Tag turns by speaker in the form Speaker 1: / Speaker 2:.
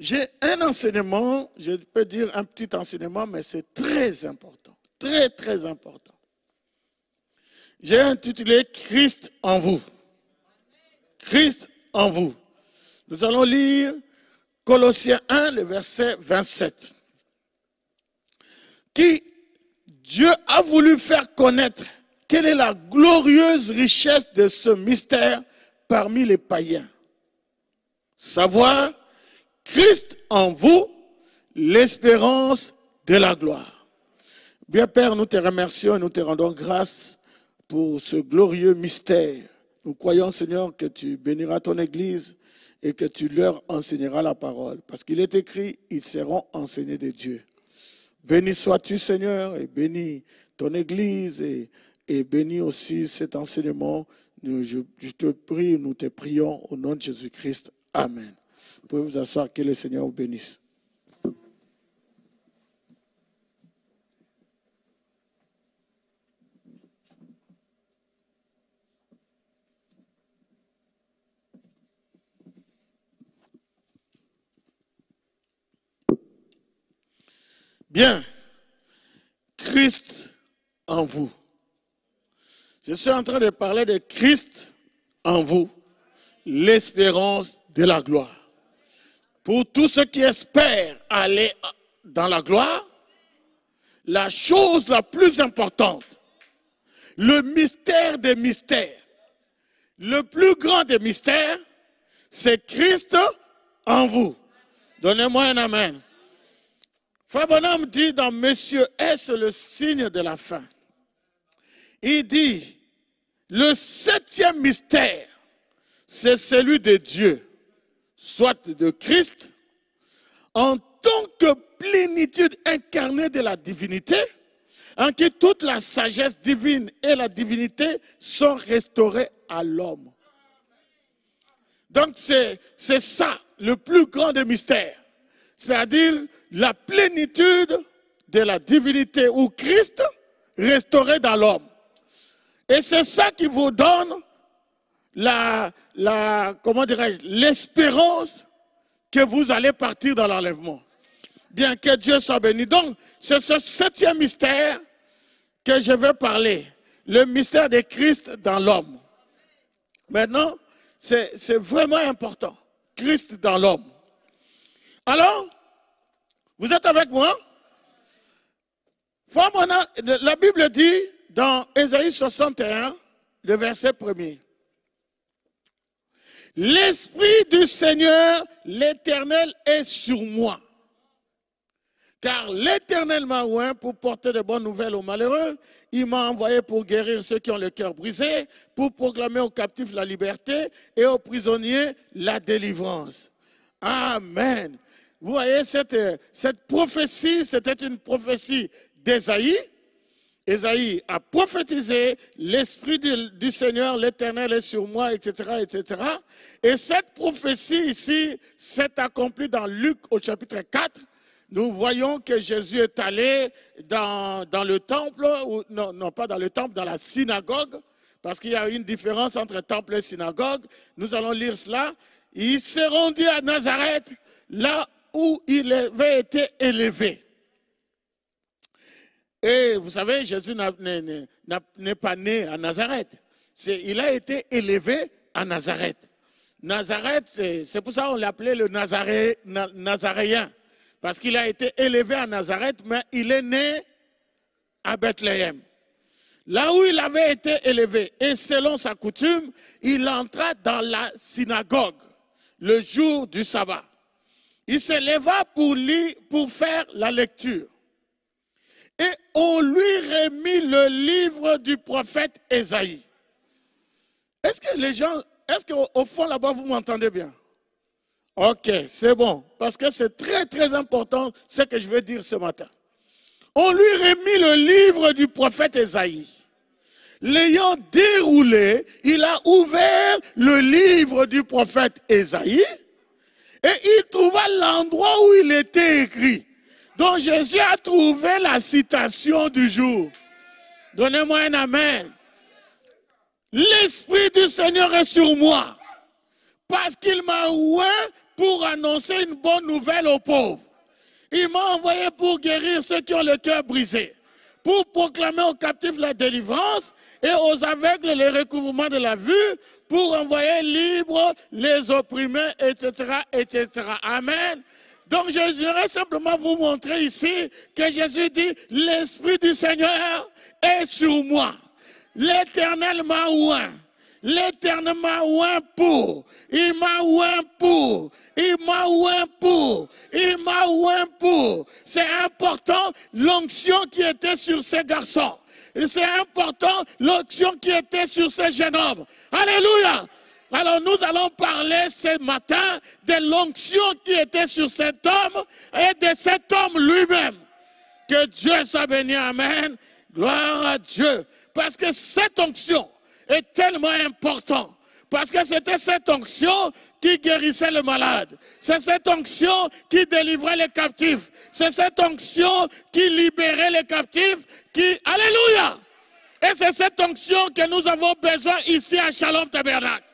Speaker 1: J'ai un enseignement, je peux dire un petit enseignement, mais c'est très important. Très, très important. J'ai intitulé Christ en vous. Christ en vous. Nous allons lire Colossiens 1, le verset 27. Qui Dieu a voulu faire connaître quelle est la glorieuse richesse de ce mystère parmi les païens. Savoir Christ en vous, l'espérance de la gloire. Bien Père, nous te remercions et nous te rendons grâce pour ce glorieux mystère. Nous croyons, Seigneur, que tu béniras ton Église et que tu leur enseigneras la parole. Parce qu'il est écrit, ils seront enseignés de Dieu. Béni sois-tu, Seigneur, et bénis ton Église et, bénis aussi cet enseignement. je te prie, nous te prions au nom de Jésus-Christ. Amen pouvez vous asseoir, que le Seigneur vous bénisse. Bien. Christ en vous. Je suis en train de parler de Christ en vous, l'espérance de la gloire. Pour tous ceux qui espèrent aller dans la gloire, la chose la plus importante, le mystère des mystères, le plus grand des mystères, c'est Christ en vous. Donnez-moi un Amen. Frère Bonhomme dit dans Monsieur S le signe de la fin. Il dit, le septième mystère, c'est celui de Dieu soit de Christ, en tant que plénitude incarnée de la divinité, en qui toute la sagesse divine et la divinité sont restaurées à l'homme. Donc c'est ça le plus grand des mystères, c'est-à-dire la plénitude de la divinité ou Christ restauré dans l'homme. Et c'est ça qui vous donne la, la comment dirais-je, l'espérance que vous allez partir dans l'enlèvement. Bien que Dieu soit béni. Donc, c'est ce septième mystère que je veux parler. Le mystère de Christ dans l'homme. Maintenant, c'est vraiment important. Christ dans l'homme. Alors, vous êtes avec moi? La Bible dit dans Ésaïe 61, le verset premier. L'Esprit du Seigneur, l'Éternel, est sur moi. Car l'Éternel m'a oint pour porter de bonnes nouvelles aux malheureux. Il m'a envoyé pour guérir ceux qui ont le cœur brisé, pour proclamer aux captifs la liberté et aux prisonniers la délivrance. Amen. Vous voyez, cette, euh, cette prophétie, c'était une prophétie d'Ésaïe Esaïe a prophétisé, l'Esprit du, Seigneur, l'Éternel est sur moi, etc., etc. Et cette prophétie ici s'est accomplie dans Luc au chapitre 4. Nous voyons que Jésus est allé dans, le temple, ou, non, pas dans le temple, dans la synagogue, parce qu'il y a une différence entre temple et synagogue. Nous allons lire cela. Il s'est rendu à Nazareth, là où il avait été élevé. Et vous savez, Jésus n'est pas né à Nazareth. Il a été élevé à Nazareth. Nazareth, c'est pour ça qu'on l'appelait le Nazaréen. Parce qu'il a été élevé à Nazareth, mais il est né à Bethléem. Là où il avait été élevé, et selon sa coutume, il entra dans la synagogue le jour du sabbat. Il se pour, lire, pour faire la lecture. Et on lui remit le livre du prophète Esaïe. Est-ce que les gens, est-ce qu'au fond là-bas, vous m'entendez bien Ok, c'est bon, parce que c'est très très important ce que je vais dire ce matin. On lui remit le livre du prophète Esaïe. L'ayant déroulé, il a ouvert le livre du prophète Esaïe et il trouva l'endroit où il était écrit. Donc Jésus a trouvé la citation du jour. Donnez-moi un Amen. L'Esprit du Seigneur est sur moi parce qu'il m'a oué pour annoncer une bonne nouvelle aux pauvres. Il m'a envoyé pour guérir ceux qui ont le cœur brisé, pour proclamer aux captifs la délivrance et aux aveugles le recouvrement de la vue, pour envoyer libres les opprimés, etc., etc. Amen. Donc je voudrais simplement vous montrer ici que Jésus dit, l'Esprit du Seigneur est sur moi. L'Éternel m'a oué. L'Éternel m'a oué pour. Il m'a ouin pour. Il m'a ouin pour. Il m'a ouin pour. C'est important l'onction qui était sur ces garçons. C'est important l'onction qui était sur ces jeunes hommes. Alléluia. Alors nous allons parler ce matin de l'onction qui était sur cet homme et de cet homme lui-même. Que Dieu soit béni. Amen. Gloire à Dieu. Parce que cette onction est tellement importante. Parce que c'était cette onction qui guérissait le malade. C'est cette onction qui délivrait les captifs. C'est cette onction qui libérait les captifs. Qui... Alléluia. Et c'est cette onction que nous avons besoin ici à Shalom Tabernacle.